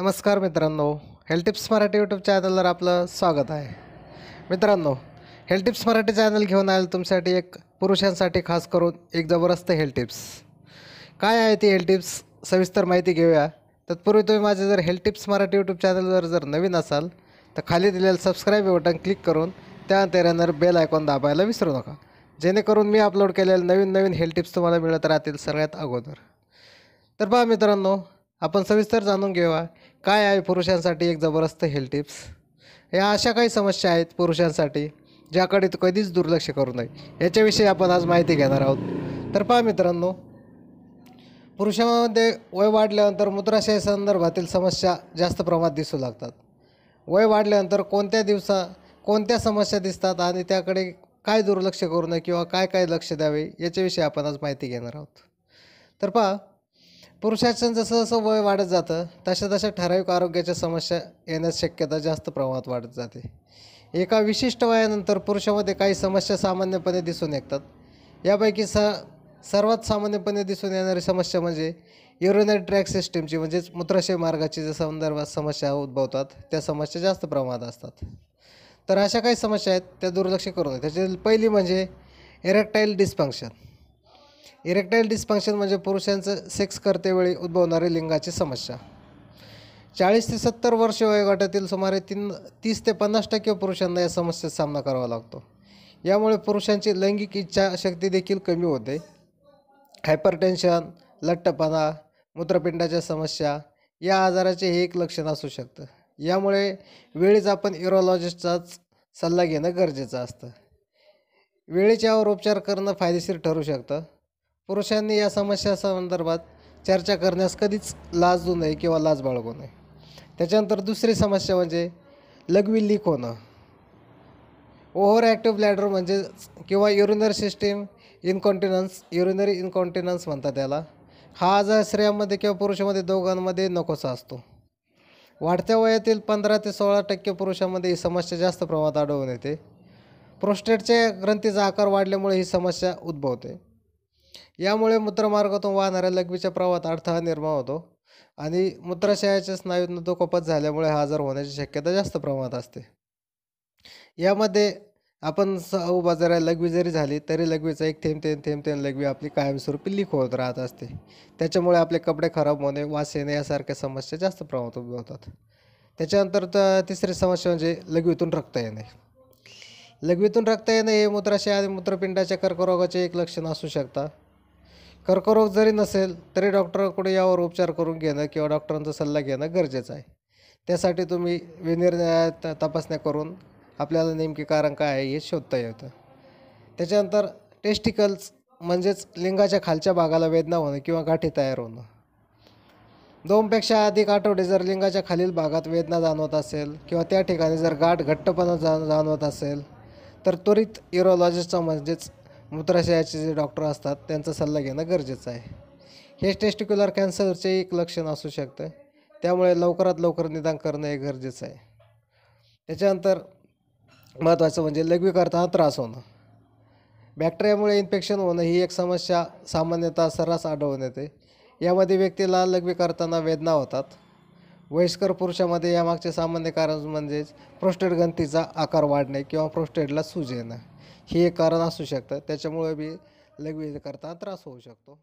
नमस्कार मित्रांनो health tips Marathi YouTube चॅनलवर आपलं स्वागत आहे मित्रांनो हेल्थ टिप्स मराठी चॅनल घेऊन आलं तुमच्यासाठी एक पुरुषांसाठी खास करून एक जबरदस्त हेल्थ टिप्स काय आहे ती हेल्थ टिप्स सविस्तर माहिती घेऊया तत्पूर्वी तुम्ही माझे जर हेल्थ टिप्स मराठी यूट्यूब चॅनलवर जर नवीन असाल तर खाली दिलेलं सबस्क्राईब बटन क्लिक करून त्यानंतर बेल आयकॉन दाबायला विसरू नका जेणेकरून मी अपलोड केलेले नवीन नवीन हेल्थ टिप्स तुम्हाला मिळत राहतील सगळ्यात अगोदर तर पहा मित्रांनो आपण सविस्तर जाणून घेऊया काय आहे पुरुषांसाठी एक जबरदस्त हेल्थ टिप्स या अशा काही समस्या आहेत पुरुषांसाठी ज्याकडे तू कधीच दुर्लक्ष करू नये याच्याविषयी आपण आज माहिती घेणार आहोत तर पहा मित्रांनो पुरुषांमध्ये वय वाढल्यानंतर मूत्राशय संदर्भातील समस्या जास्त प्रमाणात दिसू लागतात वय वाढल्यानंतर कोणत्या दिवसा कोणत्या समस्या दिसतात आणि त्याकडे काय दुर्लक्ष करू नये किंवा काय काय लक्ष द्यावे याच्याविषयी आपण आज माहिती घेणार आहोत तर पहा पुरुषाचं जसं जसं वय वाढत जातं तशा तशा ठराविक आरोग्याच्या समस्या येण्यास शक्यता जास्त प्रमाणात वाढत जाते एका विशिष्ट वयानंतर पुरुषामध्ये काही समस्या सामान्यपणे दिसून येतात यापैकी स सर्वात सामान्यपणे दिसून येणारी समस्या म्हणजे युरोनरी ट्रॅक सिस्टीमची म्हणजेच मूत्राशय मार्गाची ज्या संदर्भात समस्या उद्भवतात त्या समस्या जास्त प्रमाणात असतात तर अशा काही समस्या आहेत त्या दुर्लक्ष करू नये त्याच्यातील पहिली म्हणजे इरेक्टाईल डिस्फंक्शन इरेक्टाईल डिस्फंक्शन म्हणजे पुरुषांचं सेक्स करतेवेळी उद्भवणारी लिंगाची समस्या चाळीस ते सत्तर वर्ष वयोगटातील सुमारे तीन तीस ते पन्नास टक्के पुरुषांना या समस्येचा सामना करावा लागतो यामुळे पुरुषांची लैंगिक इच्छाशक्ती देखील कमी होते हायपरटेन्शन लठ्ठपणा मूत्रपिंडाच्या समस्या या आजाराचे हे एक लक्षण असू शकतं यामुळे वेळीच आपण युरोलॉजिस्टचाच सल्ला घेणं गरजेचं असतं वेळेच्यावर उपचार करणं फायदेशीर ठरू शकतं पुरुषांनी या समस्या संदर्भात चर्चा करण्यास कधीच लाज लाजू नये किंवा लाज बाळगू नये त्याच्यानंतर दुसरी समस्या म्हणजे लघवी लीक होणं ओव्हर ॲक्टिव्ह ब्लॅडर म्हणजे किंवा urinary system incontinence urinary incontinence म्हणतात त्याला हा आजार स्त्रियांमध्ये किंवा पुरुषामध्ये दोघांमध्ये नकोसा असतो वाढत्या वयातील पंधरा ते सोळा टक्के पुरुषांमध्ये ही समस्या जास्त प्रमाणात आढळून येते प्रोस्टेटच्या ग्रंथीचा आकार वाढल्यामुळे ही समस्या उद्भवते यामुळे मूत्रमार्गातून वाहणाऱ्या लघवीच्या प्रवाहात अडथळा निर्माण होतो आणि मूत्राशयाच्या स्नायूंना दुखापत झाल्यामुळे हा आजार होण्याची शक्यता जास्त प्रमाणात असते यामध्ये आपण स बाजारात लघवी जरी झाली तरी लघवीचा एक थेंब थेंब थेंब थेंब लघवी आपली कायमस्वरूपी लीक होत राहत असते त्याच्यामुळे आपले कपडे खराब होणे वास येणे यासारख्या समस्या जास्त प्रमाणात उद्भवतात त्याच्यानंतर तिसरी समस्या म्हणजे लघवीतून रक्त येणे लघवीतून रक्त येणे हे मूत्राशय आणि मूत्रपिंडाच्या कर्करोगाचे एक लक्षण असू शकता कर्करोग जरी नसेल तरी डॉक्टरकडे यावर उपचार करून घेणं किंवा डॉक्टरांचा सल्ला घेणं गरजेचं आहे त्यासाठी तुम्ही विनिर्णयात तपासण्या करून आपल्याला नेमके कारण काय आहे हे शोधता येतं त्याच्यानंतर टेस्टिकल्स म्हणजेच लिंगाच्या खालच्या भागाला वेदना होणं किंवा गाठी तयार होणं दोनपेक्षा अधिक आठवडे जर लिंगाच्या खालील भागात वेदना जाणवत असेल किंवा त्या ठिकाणी जर गाठ घट्टपणा जाणवत असेल तर त्वरित युरोलॉजिस्टचा म्हणजेच मूत्राशयाचे जे डॉक्टर असतात त्यांचा सल्ला घेणं गरजेचं आहे हे टेस्टिक्युलर कॅन्सरचे एक लक्षण असू शकतं त्यामुळे लवकरात लवकर निदान करणं हे गरजेचं आहे त्याच्यानंतर महत्त्वाचं म्हणजे लघवी करताना त्रास होणं बॅक्टेरियामुळे इन्फेक्शन होणं ही एक समस्या सामान्यतः सर्रास आढळून येते यामध्ये व्यक्तीला लघवी करताना वेदना होतात वयस्कर पुरुषामध्ये यामागचे सामान्य कारण म्हणजेच प्रोस्टेट गंतीचा आकार वाढणे किंवा प्रोस्टेटला सूज येणं हे कारण असू शकतं त्याच्यामुळे बी लघवी करताना त्रास होऊ शकतो